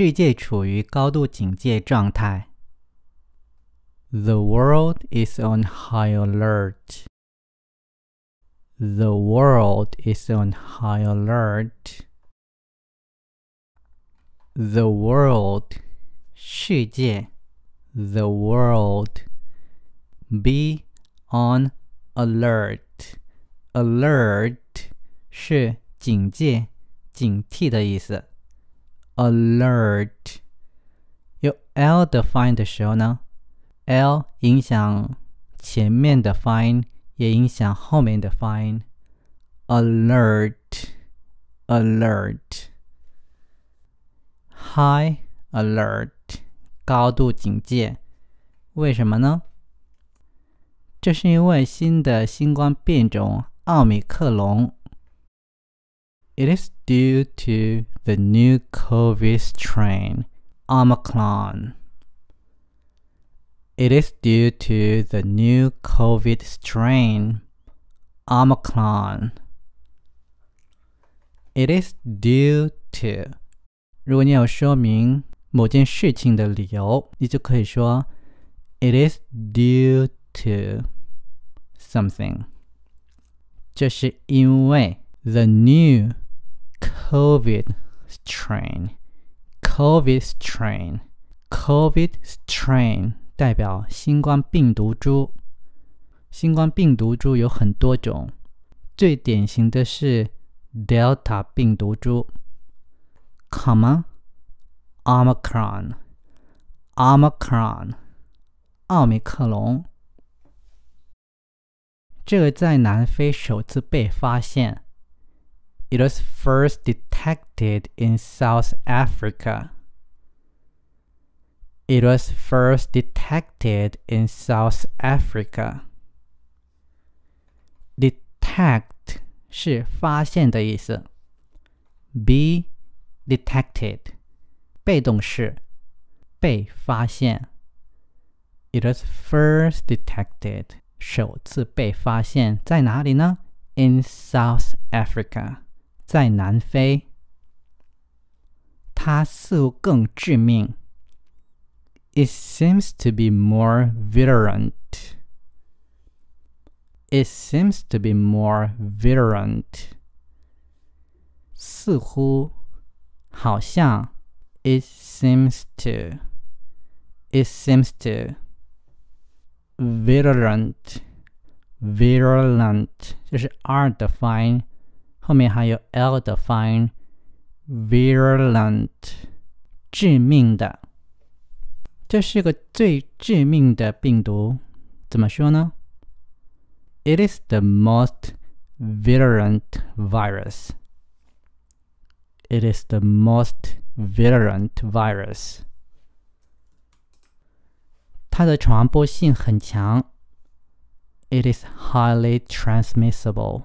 世界处于高度警戒状态。The world is on high alert. The world is on high alert. The world 世界 The world Be on alert Alert 是警戒、警惕的意思。alert，用 l 的发音的时候呢，l 影响前面的发音，也影响后面的发音。alert，alert。High alert，高度警戒。为什么呢？这是因为新的新冠变种奥密克戎 it is due to the new COVID strain, Omicron. It is due to the new COVID strain, Omicron. It is due to. 如果你要说明某件事情的理由，你就可以说 It is due to 这是因为 the new。Covid strain, Covid strain, Covid strain 代表新冠病毒株。新冠病毒株有很多种，最典型的是 Delta 病毒株。Comma, Omicron, Omicron, 奥密克戎。这个在南非首次被发现。It was first detected in South Africa. It was first detected in South Africa. Detect 是发现的意思。Be detected 被动式被发现。It was first detected 首次被发现在哪里呢？In South Africa。在南非，它似乎更致命。It seems to be more virulent. It seems to be more virulent. 似乎，好像。It seems to. It seems to. Virulent, virulent 就是 r 的发音后面还有 l 的发音，virulent，致命的。这是个最致命的病毒，怎么说呢？It is the most virulent virus. It is the most virulent virus. 它的传播性很强。It is highly transmissible.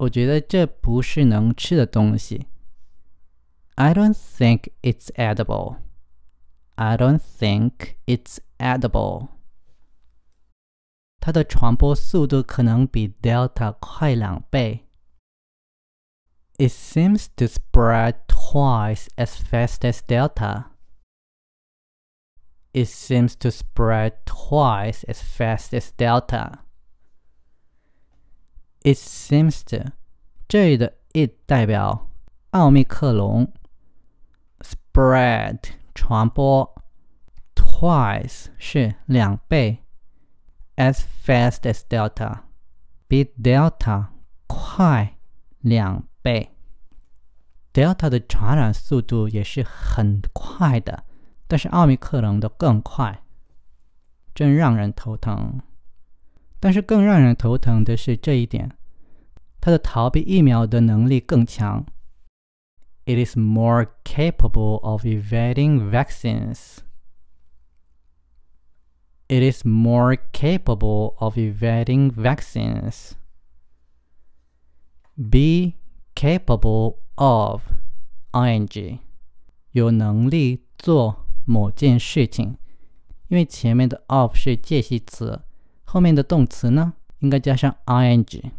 我觉得这不是能吃的东西。I don't think it's edible. I don't think it's edible. 它的传播速度可能比 Delta 快两倍。It seems to spread twice as fast as Delta. It seems to spread twice as fast as Delta. It seems，to，这里的 it 代表奥密克戎，spread 传播，twice 是两倍，as fast as delta，比 delta 快两倍，delta 的传染速度也是很快的，但是奥密克戎的更快，真让人头疼。但是更让人头疼的是这一点，它的逃避疫苗的能力更强。It is more capable of evading vaccines. It is more capable of evading vaccines. Be capable of ing 有能力做某件事情，因为前面的 of 是介系词。后面的动词呢，应该加上 ing，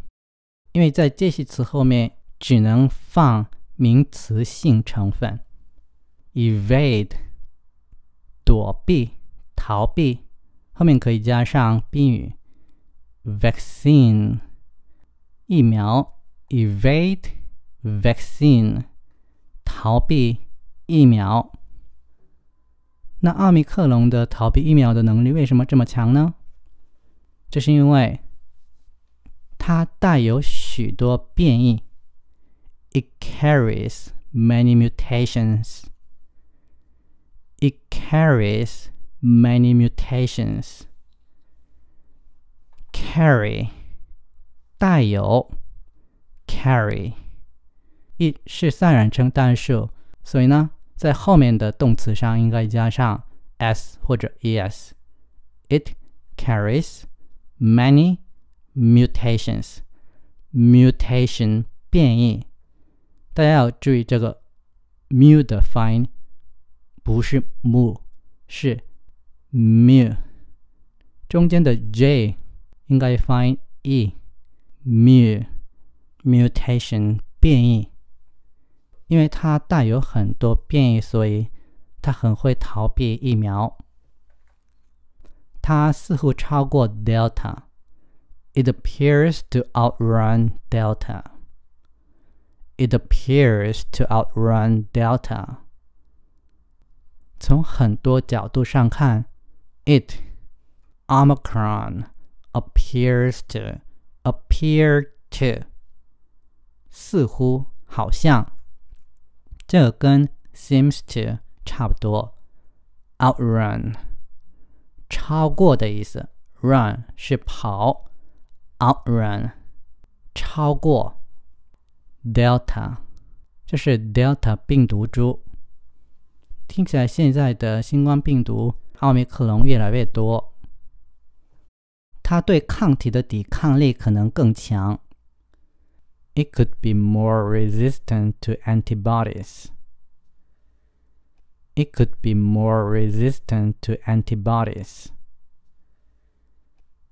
因为在介系词后面只能放名词性成分。evade，躲避、逃避，后面可以加上宾语 vaccine，疫苗。evade vaccine，逃避疫苗。那奥密克戎的逃避疫苗的能力为什么这么强呢？这是因为它带有许多变异。It carries many mutations. It carries many mutations. Carry，带有，carry，it 是三人称单数，所以呢，在后面的动词上应该加上 s 或者 es。It carries. Many mutations, mutation 变异。大家要注意这个 mu 的发音，不是 mu，是 mu。中间的 j 应该发 e，mu mutation 变异。因为它带有很多变异，所以它很会逃避疫苗。它似乎超过 delta。It appears to outrun delta. It appears to outrun delta. 从很多角度上看，it omicron appears to appear to 似乎好像，这个跟 seems to 差不多。outrun。超过的意思，run 是跑，outrun 超过，delta 这是 delta 病毒株。听起来现在的新冠病毒奥密克戎越来越多，它对抗体的抵抗力可能更强。It could be more resistant to antibodies. it could be more resistant to antibodies.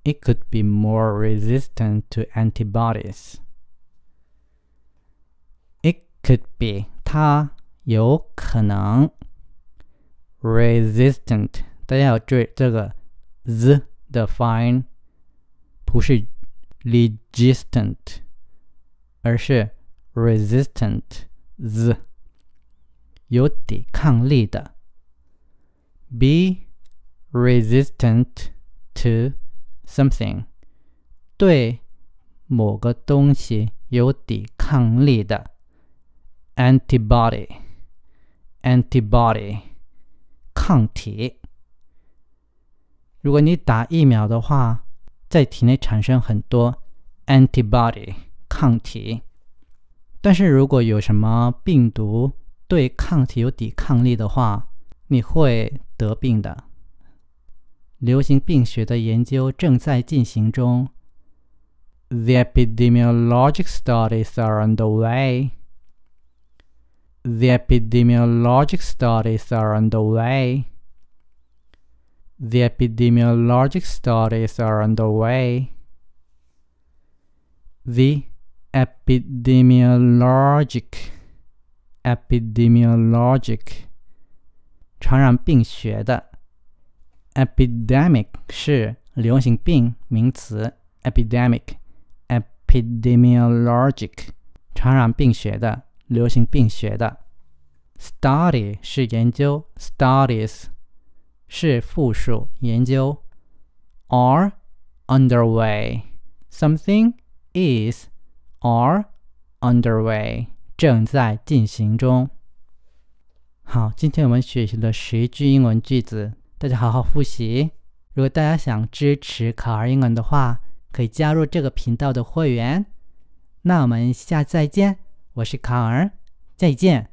It could be more resistant to antibodies. It could be 它有可能 resistant，大家要注意这个 z 的发音，不是 resistant，而是 resistant z。有抵抗力的。Be resistant to something，对某个东西有抵抗力的。Antibody，antibody，抗体。如果你打疫苗的话，在体内产生很多 antibody 抗体。但是如果有什么病毒，对抗体有抵抗力的话，你会得病的。流行病学的研究正在进行中。The epidemiologic studies are underway. The epidemiologic studies are underway. The epidemiologic studies are underway. The epidemiologic epidemiologic，传染病学的。epidemic 是流行病名词，epidemic，epidemiologic，传染病学的，流行病学的。study 是研究，studies 是复数，研究。are underway，something is are underway。正在进行中。好，今天我们学习了十一句英文句子，大家好好复习。如果大家想支持考儿英文的话，可以加入这个频道的会员。那我们下次再见，我是考儿，再见。